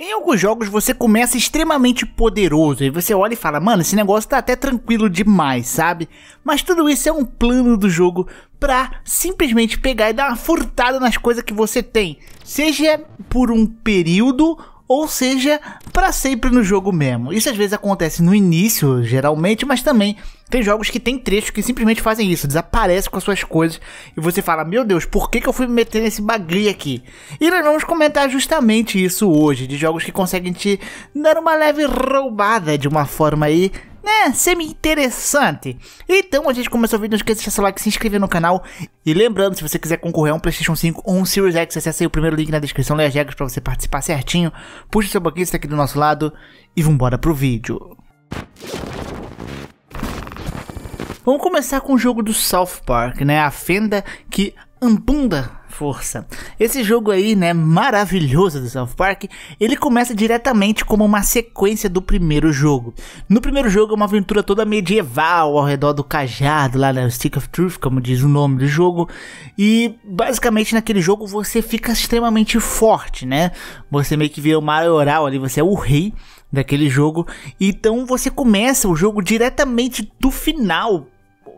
Em alguns jogos você começa extremamente poderoso e você olha e fala, mano, esse negócio tá até tranquilo demais, sabe? Mas tudo isso é um plano do jogo pra simplesmente pegar e dar uma furtada nas coisas que você tem, seja por um período ou seja, para sempre no jogo mesmo. Isso às vezes acontece no início, geralmente, mas também tem jogos que tem trechos que simplesmente fazem isso, desaparece com as suas coisas e você fala: Meu Deus, por que, que eu fui me meter nesse bagulho aqui? E nós vamos comentar justamente isso hoje, de jogos que conseguem te dar uma leve roubada de uma forma aí né, semi-interessante. Então, a gente começou o vídeo, não esqueça de deixar seu like, se inscrever no canal. E lembrando, se você quiser concorrer a um Playstation 5 ou um Series X, acesse aí o primeiro link na descrição, leia as regras pra você participar certinho. Puxa seu banquinho, está aqui do nosso lado. E vambora pro vídeo. Vamos começar com o jogo do South Park, né, a fenda que ambunda força. Esse jogo aí, né, maravilhoso do South Park, ele começa diretamente como uma sequência do primeiro jogo. No primeiro jogo é uma aventura toda medieval ao redor do cajado, lá no né, Stick of Truth, como diz o nome do jogo, e basicamente naquele jogo você fica extremamente forte, né? Você meio que vê o maioral ali, você é o rei daquele jogo. Então você começa o jogo diretamente do final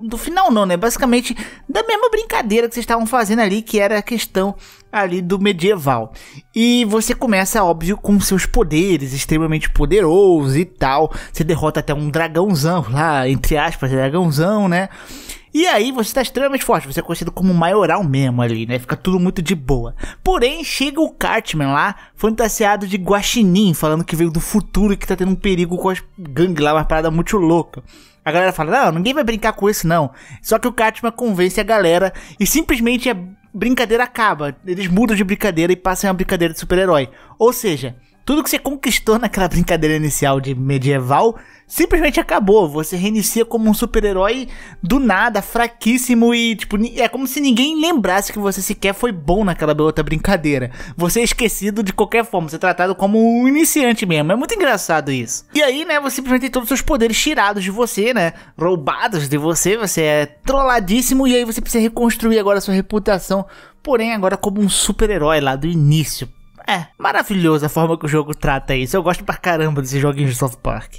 do final não, né? Basicamente da mesma brincadeira que vocês estavam fazendo ali, que era a questão ali do medieval. E você começa, óbvio, com seus poderes extremamente poderosos e tal. Você derrota até um dragãozão lá, entre aspas, dragãozão, né? E aí você tá extremamente forte, você é conhecido como maioral mesmo ali, né? Fica tudo muito de boa. Porém, chega o Cartman lá, fantasiado de guaxinim, falando que veio do futuro e que tá tendo um perigo com as gangues lá, uma parada muito louca. A galera fala, não, ninguém vai brincar com isso não. Só que o Katma convence a galera e simplesmente a brincadeira acaba. Eles mudam de brincadeira e passam a brincadeira de super-herói. Ou seja, tudo que você conquistou naquela brincadeira inicial de medieval simplesmente acabou. Você reinicia como um super-herói do nada, fraquíssimo e tipo, é como se ninguém lembrasse que você sequer foi bom naquela outra brincadeira. Você é esquecido de qualquer forma, você é tratado como um iniciante mesmo. É muito engraçado isso. E aí, né, você simplesmente tem todos os seus poderes tirados de você, né? Roubados de você, você é trolladíssimo e aí você precisa reconstruir agora a sua reputação, porém agora como um super-herói lá do início é maravilhosa a forma que o jogo trata isso. Eu gosto pra caramba desses joguinho de South Park.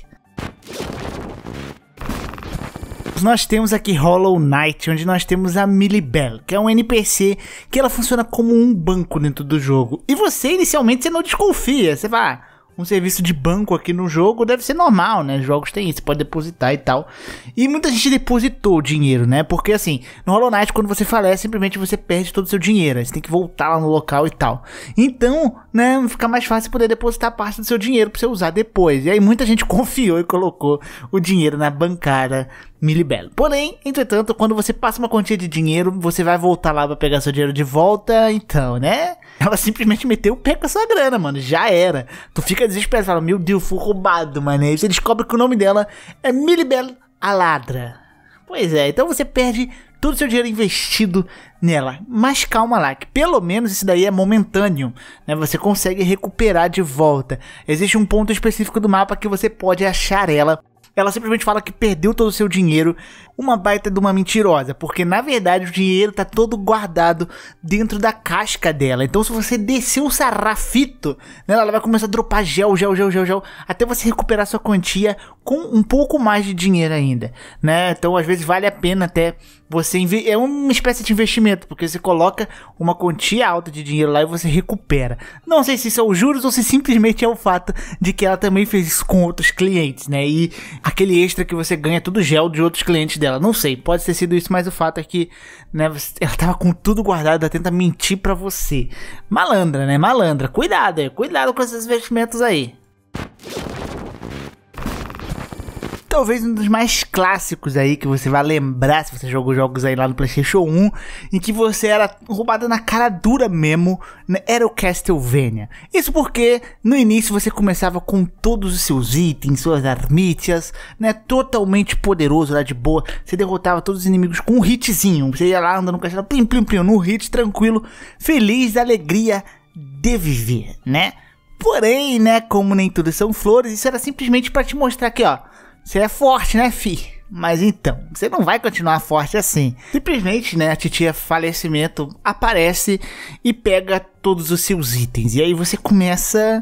Nós temos aqui Hollow Knight, onde nós temos a Millie Bell, que é um NPC que ela funciona como um banco dentro do jogo. E você, inicialmente, você não desconfia. Você vai, um serviço de banco aqui no jogo, deve ser normal, né? Jogos tem isso, pode depositar e tal. E muita gente depositou dinheiro, né? Porque assim, no Hollow Knight, quando você falece, simplesmente você perde todo o seu dinheiro. Você tem que voltar lá no local e tal. Então, né, fica mais fácil poder depositar parte do seu dinheiro pra você usar depois. E aí muita gente confiou e colocou o dinheiro na bancada milibelo. Porém, entretanto, quando você passa uma quantia de dinheiro, você vai voltar lá para pegar seu dinheiro de volta, então, né? Ela simplesmente meteu o pé com a sua grana, mano. Já era. Tu fica desesperado, fala, meu Deus, fui roubado, mano. Aí você descobre que o nome dela é Milibelo a Ladra. Pois é, então você perde todo o seu dinheiro investido nela. Mas calma lá, que pelo menos isso daí é momentâneo, né? Você consegue recuperar de volta. Existe um ponto específico do mapa que você pode achar ela ela simplesmente fala que perdeu todo o seu dinheiro. Uma baita de uma mentirosa, porque na verdade o dinheiro tá todo guardado dentro da casca dela. Então se você descer o sarrafito né ela vai começar a dropar gel, gel, gel, gel, gel, até você recuperar sua quantia com um pouco mais de dinheiro ainda, né? Então às vezes vale a pena até você é uma espécie de investimento, porque você coloca uma quantia alta de dinheiro lá e você recupera. Não sei se são os juros ou se simplesmente é o fato de que ela também fez isso com outros clientes, né? E aquele extra que você ganha é tudo gel de outros clientes dela. Não sei, pode ter sido isso, mas o fato é que né, ela tava com tudo guardado, ela tenta mentir para você. Malandra, né? Malandra. Cuidado, cuidado com esses investimentos aí talvez um dos mais clássicos aí que você vai lembrar se você jogou jogos aí lá no PlayStation 1, em que você era roubado na cara dura mesmo, né? era o Castlevania. Isso porque no início você começava com todos os seus itens, suas armítias, né, totalmente poderoso lá de boa, você derrotava todos os inimigos com um hitzinho, você ia lá andando no castelo, plim plim plim, num hit tranquilo, feliz da alegria de viver, né? Porém, né, como nem tudo são flores, isso era simplesmente para te mostrar aqui ó, você é forte, né, fi? Mas então, você não vai continuar forte assim. Simplesmente, né, a titia falecimento aparece e pega todos os seus itens. E aí você começa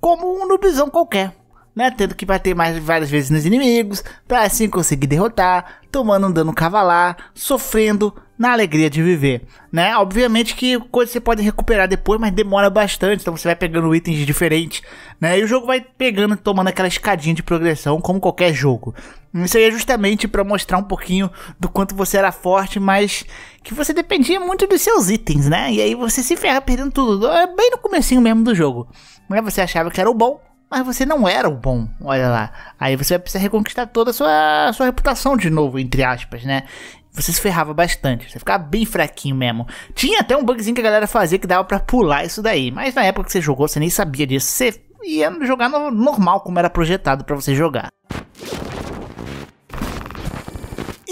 como um nubisão qualquer. Né, tendo que bater mais várias vezes nos inimigos, para assim conseguir derrotar, tomando um dano cavalar, sofrendo, na alegria de viver, né? Obviamente que coisas você pode recuperar depois, mas demora bastante, então você vai pegando itens diferentes, né? E o jogo vai pegando tomando aquela escadinha de progressão, como qualquer jogo. Isso aí é justamente para mostrar um pouquinho do quanto você era forte, mas que você dependia muito dos seus itens, né? E aí você se ferra perdendo tudo, é bem no comecinho mesmo do jogo. Mas né? você achava que era o bom, mas você não era o bom, olha lá. Aí você vai precisar reconquistar toda a sua, a sua reputação de novo, entre aspas, né? você se ferrava bastante. Você ficava bem fraquinho mesmo. Tinha até um bugzinho que a galera fazia que dava para pular isso daí. Mas na época que você jogou, você nem sabia disso. Você ia jogar no normal como era projetado para você jogar.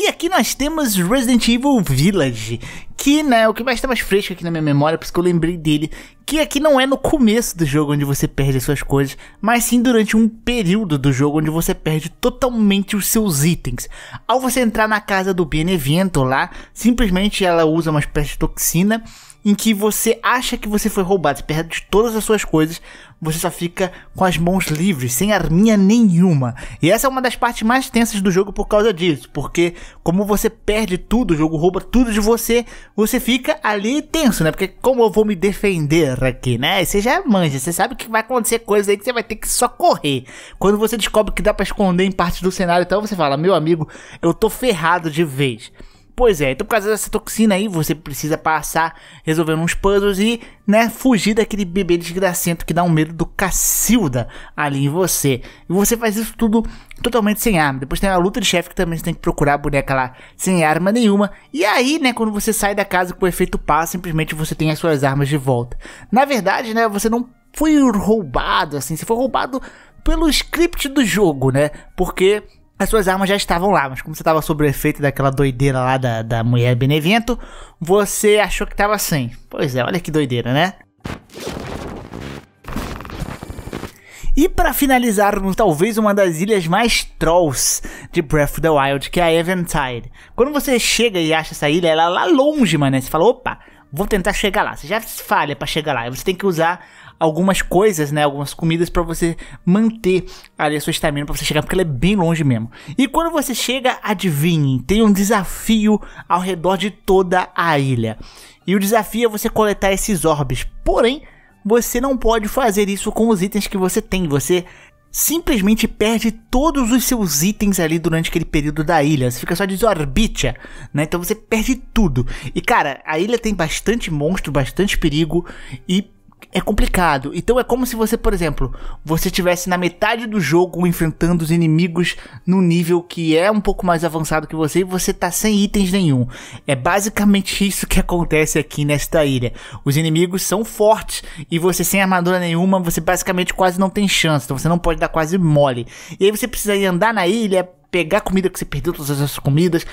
E aqui nós temos Resident Evil Village, que né, o que mais está mais fresco aqui na minha memória, por isso que eu lembrei dele, que aqui não é no começo do jogo onde você perde as suas coisas, mas sim durante um período do jogo onde você perde totalmente os seus itens. Ao você entrar na casa do Benevento lá, simplesmente ela usa uma espécie de toxina em que você acha que você foi roubado, você perde todas as suas coisas, você só fica com as mãos livres, sem arminha nenhuma. E essa é uma das partes mais tensas do jogo por causa disso, porque como você perde tudo, o jogo rouba tudo de você, você fica ali tenso, né? Porque como eu vou me defender aqui, né? Você já manja, você sabe que vai acontecer coisas aí que você vai ter que só correr. Quando você descobre que dá para esconder em partes do cenário, então você fala: "Meu amigo, eu tô ferrado de vez". Pois é, então por causa dessa toxina aí, você precisa passar resolvendo uns puzzles e, né, fugir daquele bebê desgracento que dá um medo do Cacilda ali em você. E você faz isso tudo totalmente sem arma. Depois tem a luta de chefe que também você tem que procurar a boneca lá sem arma nenhuma. E aí, né, quando você sai da casa com o efeito pá, simplesmente você tem as suas armas de volta. Na verdade, né, você não foi roubado assim, você foi roubado pelo script do jogo, né? Porque as suas armas já estavam lá, mas como você estava sob o efeito daquela doideira lá da, da mulher Benevento, você achou que estava sem. Pois é, olha que doideira, né? E para finalizarmos, talvez uma das ilhas mais trolls de Breath of the Wild, que é a Eventide. Quando você chega e acha essa ilha, ela é lá longe, mano. Você fala, opa, vou tentar chegar lá. Você já falha para chegar lá. Você tem que usar algumas coisas, né, algumas comidas para você manter ali a sua estamina para você chegar, porque ela é bem longe mesmo. E quando você chega, adivinhe, tem um desafio ao redor de toda a ilha. E o desafio é você coletar esses orbes. Porém, você não pode fazer isso com os itens que você tem. Você simplesmente perde todos os seus itens ali durante aquele período da ilha. Você fica só desorbita, né? Então você perde tudo. E cara, a ilha tem bastante monstro, bastante perigo e é complicado. Então é como se você, por exemplo, você tivesse na metade do jogo enfrentando os inimigos num nível que é um pouco mais avançado que você e você tá sem itens nenhum. É basicamente isso que acontece aqui nesta ilha. Os inimigos são fortes e você sem armadura nenhuma, você basicamente quase não tem chance. Então você não pode dar quase mole. E aí você precisa ir andar na ilha, pegar comida que você perdeu, todas as suas comidas,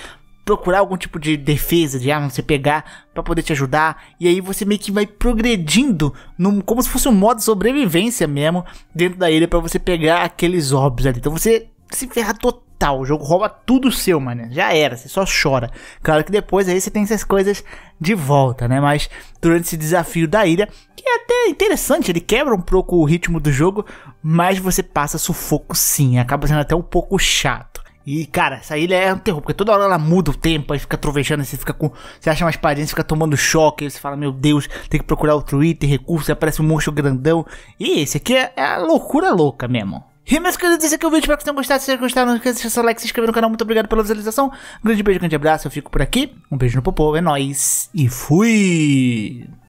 procurar algum tipo de defesa, de arma, você pegar para poder te ajudar. E aí você meio que vai progredindo, num, como se fosse um modo de sobrevivência mesmo, dentro da ilha para você pegar aqueles óbvios ali. Então você se ferra total, o jogo rouba tudo seu, mano. Já era, você só chora. Claro que depois aí você tem essas coisas de volta, né? Mas durante esse desafio da ilha, que é até interessante, ele quebra um pouco o ritmo do jogo, mas você passa sufoco sim, acaba sendo até um pouco chato. E, cara, essa ilha é um terror, porque toda hora ela muda o tempo, aí fica trovejando, aí você fica com. Você acha uma espadinha, você fica tomando choque, aí você fala, meu Deus, tem que procurar outro item, recurso, aí aparece um monstro grandão. E esse aqui é, é a loucura louca mesmo. E meus queridos, esse aqui é o vídeo, espero que vocês tenham gostado. Se vocês gostaram, não esqueça de deixar seu like, se inscrever no canal. Muito obrigado pela visualização. Um grande beijo, um grande abraço, eu fico por aqui. Um beijo no popô, é nóis. E fui!